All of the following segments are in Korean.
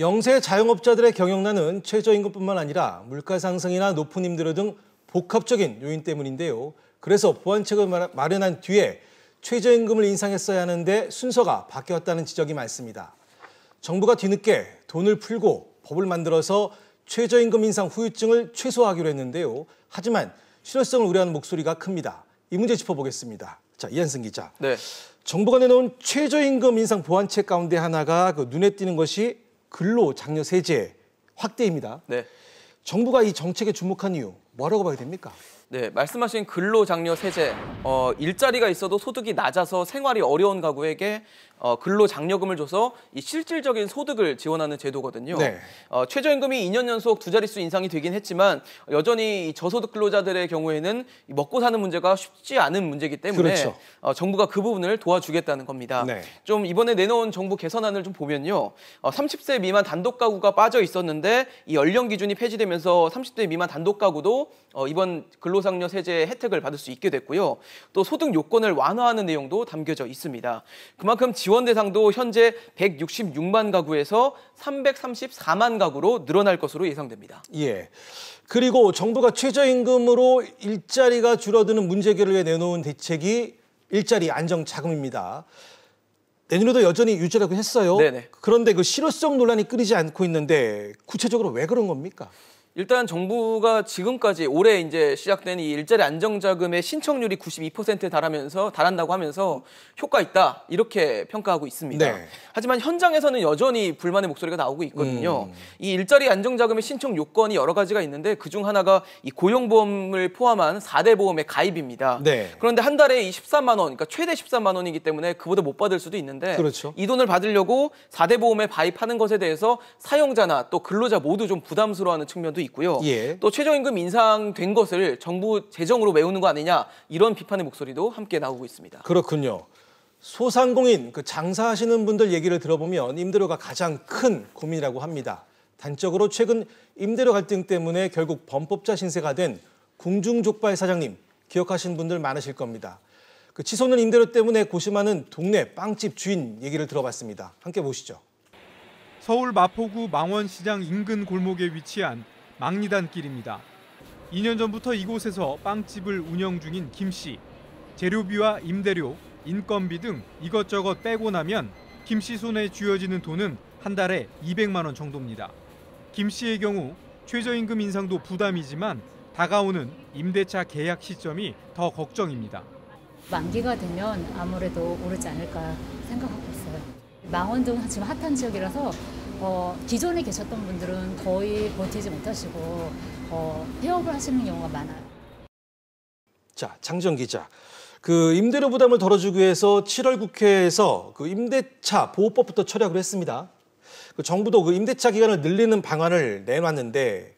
영세 자영업자들의 경영난은 최저임금뿐만 아니라 물가 상승이나 높은 임대료 등 복합적인 요인 때문인데요. 그래서 보완책을 마련한 뒤에 최저임금을 인상했어야 하는데 순서가 바뀌었다는 지적이 많습니다. 정부가 뒤늦게 돈을 풀고 법을 만들어서 최저임금 인상 후유증을 최소화하기로 했는데요. 하지만 실효성을 우려하는 목소리가 큽니다. 이 문제 짚어보겠습니다. 자, 이한승 기자. 네. 정부가 내놓은 최저임금 인상 보완책 가운데 하나가 그 눈에 띄는 것이 근로 장려 세제 확대입니다. 네. 정부가 이 정책에 주목한 이유 뭐라고 봐야 됩니까? 네, 말씀하신 근로장려 세제. 어, 일자리가 있어도 소득이 낮아서 생활이 어려운 가구에게 어, 근로장려금을 줘서 이 실질적인 소득을 지원하는 제도거든요. 네. 어, 최저임금이 2년 연속 두 자릿수 인상이 되긴 했지만 여전히 이 저소득 근로자들의 경우에는 먹고 사는 문제가 쉽지 않은 문제이기 때문에 그렇죠. 어, 정부가 그 부분을 도와주겠다는 겁니다. 네. 좀 이번에 내놓은 정부 개선안을 좀 보면요. 어, 30세 미만 단독 가구가 빠져 있었는데 이 연령 기준이 폐지되면서 30대 미만 단독 가구도 어, 이번 근로 근로상여 세제 혜택을 받을 수 있게 됐고요. 또 소득 요건을 완화하는 내용도 담겨져 있습니다. 그만큼 지원 대상도 현재 166만 가구에서 334만 가구로 늘어날 것으로 예상됩니다. 예. 그리고 정부가 최저임금으로 일자리가 줄어드는 문제 해결을 내놓은 대책이 일자리 안정 자금입니다. 내년에도 여전히 유지라고 했어요. 네네. 그런데 그 실효성 논란이 끊이지 않고 있는데 구체적으로 왜 그런 겁니까? 일단 정부가 지금까지 올해 이제 시작된 이 일자리 안정자금의 신청률이 92%에 달하면서 달한다고 하면서 효과 있다 이렇게 평가하고 있습니다. 네. 하지만 현장에서는 여전히 불만의 목소리가 나오고 있거든요. 음. 이 일자리 안정자금의 신청 요건이 여러 가지가 있는데 그중 하나가 이 고용보험을 포함한 4대 보험의 가입입니다. 네. 그런데 한 달에 이 13만 원, 그러니까 최대 13만 원이기 때문에 그보다 못 받을 수도 있는데 그렇죠. 이 돈을 받으려고 4대 보험에 가입하는 것에 대해서 사용자나 또 근로자 모두 좀 부담스러워하는 측면도 있고 있고요. 예. 또 최저임금 인상된 것을 정부 재정으로 메우는 거 아니냐 이런 비판의 목소리도 함께 나오고 있습니다. 그렇군요. 소상공인 그 장사하시는 분들 얘기를 들어보면 임대료가 가장 큰 고민이라고 합니다. 단적으로 최근 임대료 갈등 때문에 결국 범법자 신세가 된 궁중족발 사장님 기억하시 분들 많으실 겁니다. 그 치솟는 임대료 때문에 고심하는 동네 빵집 주인 얘기를 들어봤습니다. 함께 보시죠. 서울 마포구 망원시장 인근 골목에 위치한 망리단길입니다. 2년 전부터 이곳에서 빵집을 운영 중인 김 씨. 재료비와 임대료, 인건비 등 이것저것 빼고 나면 김씨 손에 쥐어지는 돈은 한 달에 200만 원 정도입니다. 김 씨의 경우 최저임금 인상도 부담이지만 다가오는 임대차 계약 시점이 더 걱정입니다. 만기가 되면 아무래도 오르지 않을까 생각하고 있어요. 망원동 지금 핫한 지역이라서 어, 기존에 계셨던 분들은 거의 버티지 못하시고 어, 폐업을 하시는 경우가 많아요. 자, 장정 기자. 그 임대료 부담을 덜어주기 위해서 7월 국회에서 그 임대차 보호법부터 철약을 했습니다. 그 정부도 그 임대차 기간을 늘리는 방안을 내놨는데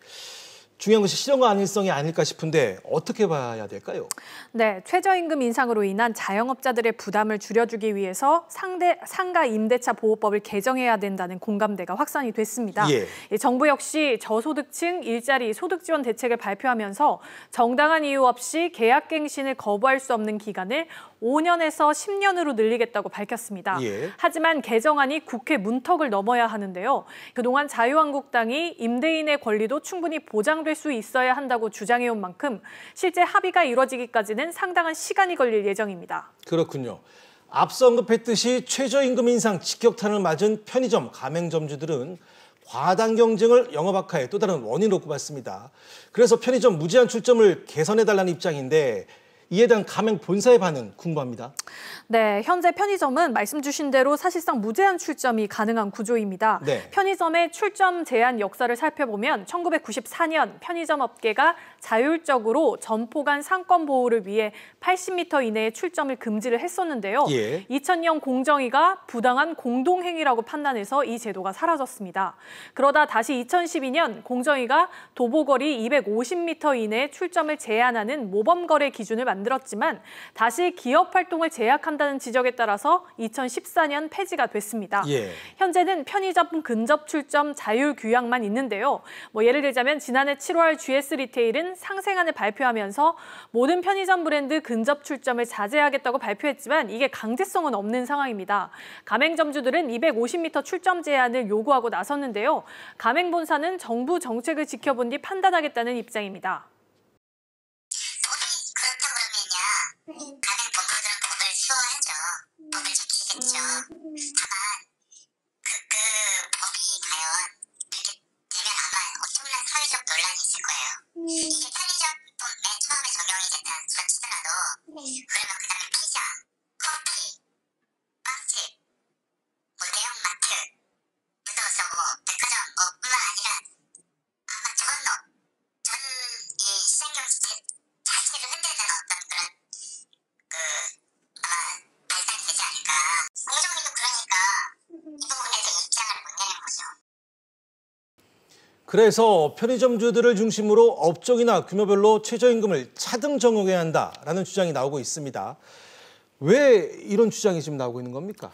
중요한 것이 실현과 안일성이 아닐까 싶은데 어떻게 봐야 될까요? 네, 최저임금 인상으로 인한 자영업자들의 부담을 줄여주기 위해서 상대, 상가 임대차 보호법을 개정해야 된다는 공감대가 확산이 됐습니다. 예. 예 정부 역시 저소득층 일자리 소득 지원 대책을 발표하면서 정당한 이유 없이 계약갱신을 거부할 수 없는 기간을 5년에서 10년으로 늘리겠다고 밝혔습니다. 예. 하지만 개정안이 국회 문턱을 넘어야 하는데요. 그동안 자유한국당이 임대인의 권리도 충분히 보장될 수 있어야 한다고 주장해온 만큼 실제 합의가 이뤄지기까지는 상당한 시간이 걸릴 예정입니다. 그렇군요. 앞서 언급했듯이 최저임금 인상 직격탄을 맞은 편의점, 가맹점주들은 과당 경쟁을 영업 악화의 또 다른 원인으로 꼽았습니다. 그래서 편의점 무제한 출점을 개선해달라는 입장인데 이에 대한 가맹 본사의 반응 궁금합니다. 네, 현재 편의점은 말씀 주신 대로 사실상 무제한 출점이 가능한 구조입니다. 네. 편의점의 출점 제한 역사를 살펴보면 1994년 편의점 업계가 자율적으로 점포 간 상권 보호를 위해 80m 이내에 출점을 금지를 했었는데요. 예. 2000년 공정위가 부당한 공동행위라고 판단해서 이 제도가 사라졌습니다. 그러다 다시 2012년 공정위가 도보거리 250m 이내 에 출점을 제한하는 모범거래 기준을 만듭니다 만들었지만 다시 기업 활동을 제약한다는 지적에 따라서 2014년 폐지가 됐습니다. 예. 현재는 편의점 근접 출점 자율 규약만 있는데요. 뭐 예를 들자면 지난해 7월 GS 리테일은 상생안을 발표하면서 모든 편의점 브랜드 근접 출점을 자제하겠다고 발표했지만 이게 강제성은 없는 상황입니다. 가맹점주들은 250m 출점 제한을 요구하고 나섰는데요. 가맹본사는 정부 정책을 지켜본 뒤 판단하겠다는 입장입니다. 그래서 편의점주들을 중심으로 업종이나 규모별로 최저임금을 차등 적용해야 한다라는 주장이 나오고 있습니다. 왜 이런 주장이 지금 나오고 있는 겁니까?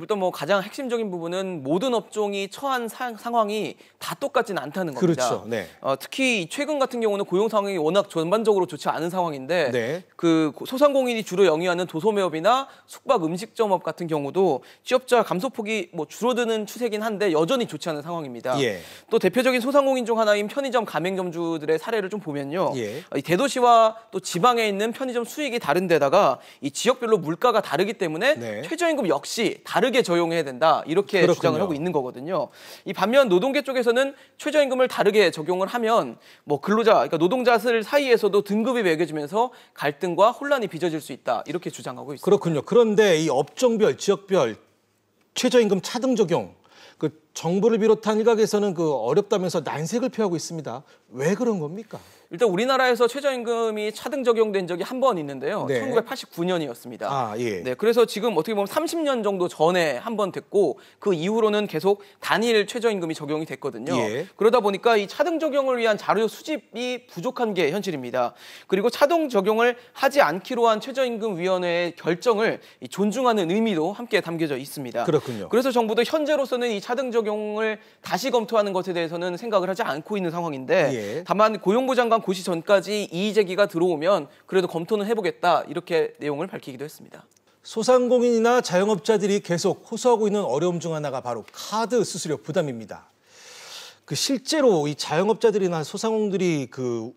일단 뭐 가장 핵심적인 부분은 모든 업종이 처한 사, 상황이 다똑같진 않다는 겁니다. 그렇죠. 네. 어, 특히 최근 같은 경우는 고용 상황이 워낙 전반적으로 좋지 않은 상황인데 네. 그 소상공인이 주로 영위하는 도소매업이나 숙박 음식점업 같은 경우도 취업자 감소폭이 뭐 줄어드는 추세긴 한데 여전히 좋지 않은 상황입니다. 예. 또 대표적인 소상공인 중 하나인 편의점 가맹점주들의 사례를 좀 보면요. 예. 이 대도시와 또 지방에 있는 편의점 수익이 다른 데다가 이 지역별로 물가가 다르기 때문에 네. 최저임금 역시 다른 다르게 적용해야 된다 이렇게 그렇군요. 주장을 하고 있는 거거든요. 이 반면 노동계 쪽에서는 최저임금을 다르게 적용을 하면 뭐 근로자 그러니까 노동자들 사이에서도 등급이 매겨지면서 갈등과 혼란이 빚어질 수 있다 이렇게 주장하고 있습니다. 그렇군요. 그런데 이 업종별 지역별 최저임금 차등 적용 그 정부를 비롯한 일각에서는 그 어렵다면서 난색을 표하고 있습니다. 왜 그런 겁니까? 일단 우리나라에서 최저임금이 차등 적용된 적이 한 번 있는데요. 네. 1989년이었습니다. 아, 예. 네, 그래서 지금 어떻게 보면 30년 정도 전에 한 번 됐고 그 이후로는 계속 단일 최저임금이 적용이 됐거든요. 예. 그러다 보니까 이 차등 적용을 위한 자료 수집이 부족한 게 현실입니다. 그리고 차등 적용을 하지 않기로 한 최저임금 위원회의 결정을 존중하는 의미도 함께 담겨져 있습니다. 그렇군요. 그래서 정부도 현재로서는 이 차등 적용 적용을 다시 검토하는 것에 대해서는 생각을 하지 않고 있는 상황인데 예. 다만 고용부 장관 고시 전까지 이의 제기가 들어오면 그래도 검토는 해보겠다 이렇게 내용을 밝히기도 했습니다. 소상공인이나 자영업자들이 계속 호소하고 있는 어려움 중 하나가 바로 카드 수수료 부담입니다. 그 실제로 이 자영업자들이나 소상공인들이 그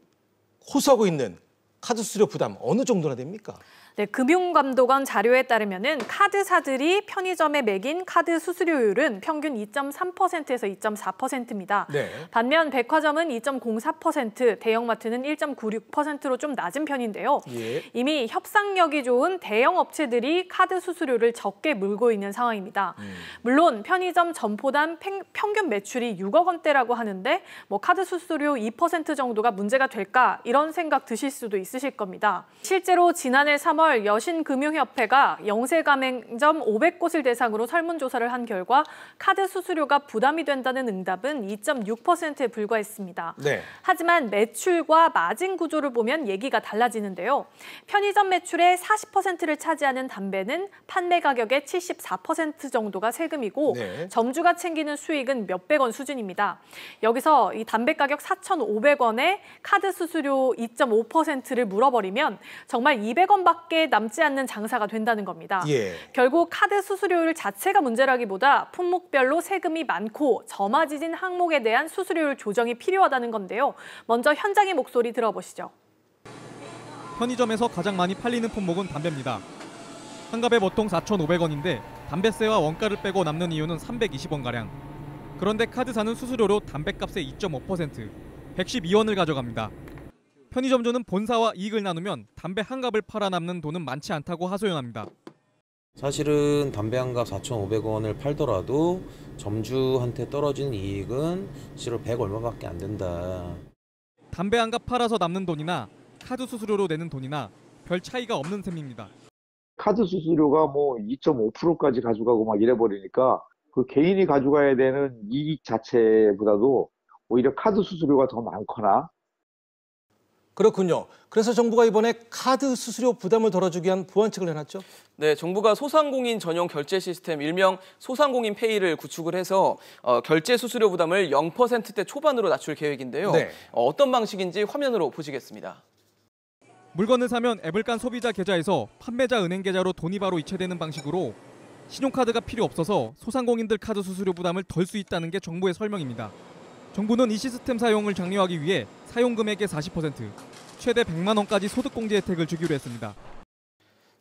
호소하고 있는 카드 수수료 부담 어느 정도나 됩니까? 네, 금융감독원 자료에 따르면 카드사들이 편의점에 매긴 카드 수수료율은 평균 2.3%에서 2.4%입니다. 네. 반면 백화점은 2.04%, 대형마트는 1.96%로 좀 낮은 편인데요. 예. 이미 협상력이 좋은 대형 업체들이 카드 수수료를 적게 물고 있는 상황입니다. 음. 물론 편의점 점포당 평균 매출이 6억 원대라고 하는데 뭐 카드 수수료 2% 정도가 문제가 될까 이런 생각 드실 수도 있으실 겁니다. 실제로 지난해 3월 1월 여신금융협회가 영세가맹점 500곳을 대상으로 설문조사를 한 결과 카드 수수료가 부담이 된다는 응답은 2.6%에 불과했습니다. 네. 하지만 매출과 마진 구조를 보면 얘기가 달라지는데요. 편의점 매출의 40%를 차지하는 담배는 판매 가격의 74% 정도가 세금이고 네. 점주가 챙기는 수익은 몇백 원 수준입니다. 여기서 이 담배 가격 4,500원에 카드 수수료 2.5%를 물어버리면 정말 200원밖에 밖에 남지 않는 장사가 된다는 겁니다. 예. 결국 카드 수수료율 자체가 문제라기보다 품목별로 세금이 많고 저마지진 항목에 대한 수수료율 조정이 필요하다는 건데요. 먼저 현장의 목소리 들어보시죠. 편의점에서 가장 많이 팔리는 품목은 담배입니다. 한갑에 보통 4,500원인데 담뱃세와 원가를 빼고 남는 이유는 320원가량. 그런데 카드사는 수수료로 담뱃값의 2.5%, 112원을 가져갑니다. 편의점주는 본사와 이익을 나누면 담배 한 갑을 팔아 남는 돈은 많지 않다고 하소연합니다. 사실은 담배 한갑 4,500원을 팔더라도 점주한테 떨어지는 이익은 실로 100 얼마밖에 안 된다. 담배 한갑 팔아서 남는 돈이나 카드 수수료로 내는 돈이나 별 차이가 없는 셈입니다. 카드 수수료가 뭐 2.5%까지 가져가고 막 이래버리니까 그 개인이 가져가야 되는 이익 자체보다도 오히려 카드 수수료가 더 많거나 그렇군요. 그래서 정부가 이번에 카드 수수료 부담을 덜어주기 위한 보완책을 내놨죠? 네, 정부가 소상공인 전용 결제 시스템 일명 소상공인 페이를 구축을 해서 어, 결제 수수료 부담을 0%대 초반으로 낮출 계획인데요. 네. 어, 어떤 방식인지 화면으로 보시겠습니다. 물건을 사면 앱을 깐 소비자 계좌에서 판매자 은행 계좌로 돈이 바로 이체되는 방식으로 신용카드가 필요 없어서 소상공인들 카드 수수료 부담을 덜 수 있다는 게 정부의 설명입니다. 정부는 이 시스템 사용을 장려하기 위해 사용금액의 40%, 최대 100만 원까지 소득공제 혜택을 주기로 했습니다.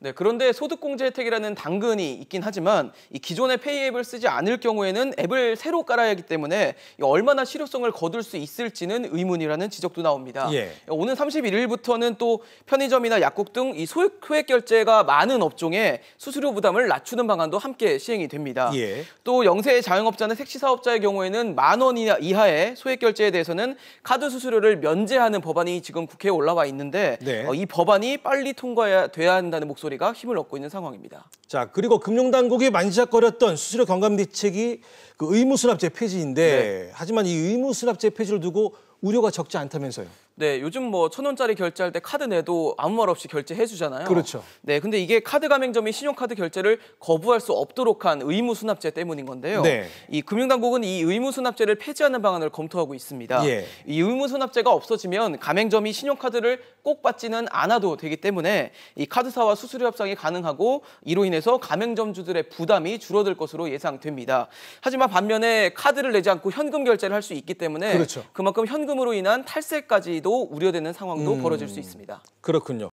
네, 그런데 소득공제 혜택이라는 당근이 있긴 하지만 이 기존의 페이 앱을 쓰지 않을 경우에는 앱을 새로 깔아야 하기 때문에 얼마나 실효성을 거둘 수 있을지는 의문이라는 지적도 나옵니다. 예. 오는 31일부터는 또 편의점이나 약국 등 이 소액 결제가 많은 업종에 수수료 부담을 낮추는 방안도 함께 시행이 됩니다. 예. 또 영세 자영업자나 택시사업자의 경우에는 만원 이하의 소액 결제에 대해서는 카드 수수료를 면제하는 법안이 지금 국회에 올라와 있는데 네. 어, 이 법안이 빨리 통과돼야 한다는 목소리 목소리가 힘을 얻고 있는 상황입니다. 자 그리고 금융당국이 만지작거렸던 수수료 경감 대책이 그 의무수납제 폐지인데 네. 하지만 이 의무수납제 폐지를 두고 우려가 적지 않다면서요. 네, 요즘 뭐 천 원짜리 결제할 때 카드 내도 아무 말 없이 결제해 주잖아요. 그렇죠. 네, 근데 이게 카드 가맹점이 신용카드 결제를 거부할 수 없도록 한 의무 수납제 때문인 건데요. 네. 이 금융당국은 이 의무 수납제를 폐지하는 방안을 검토하고 있습니다. 예. 이 의무 수납제가 없어지면 가맹점이 신용카드를 꼭 받지는 않아도 되기 때문에 이 카드사와 수수료 협상이 가능하고 이로 인해서 가맹점주들의 부담이 줄어들 것으로 예상됩니다. 하지만 반면에 카드를 내지 않고 현금 결제를 할 수 있기 때문에 그렇죠. 그만큼 현금으로 인한 탈세까지도 우려되는 상황도 음, 벌어질 수 있습니다. 그렇군요.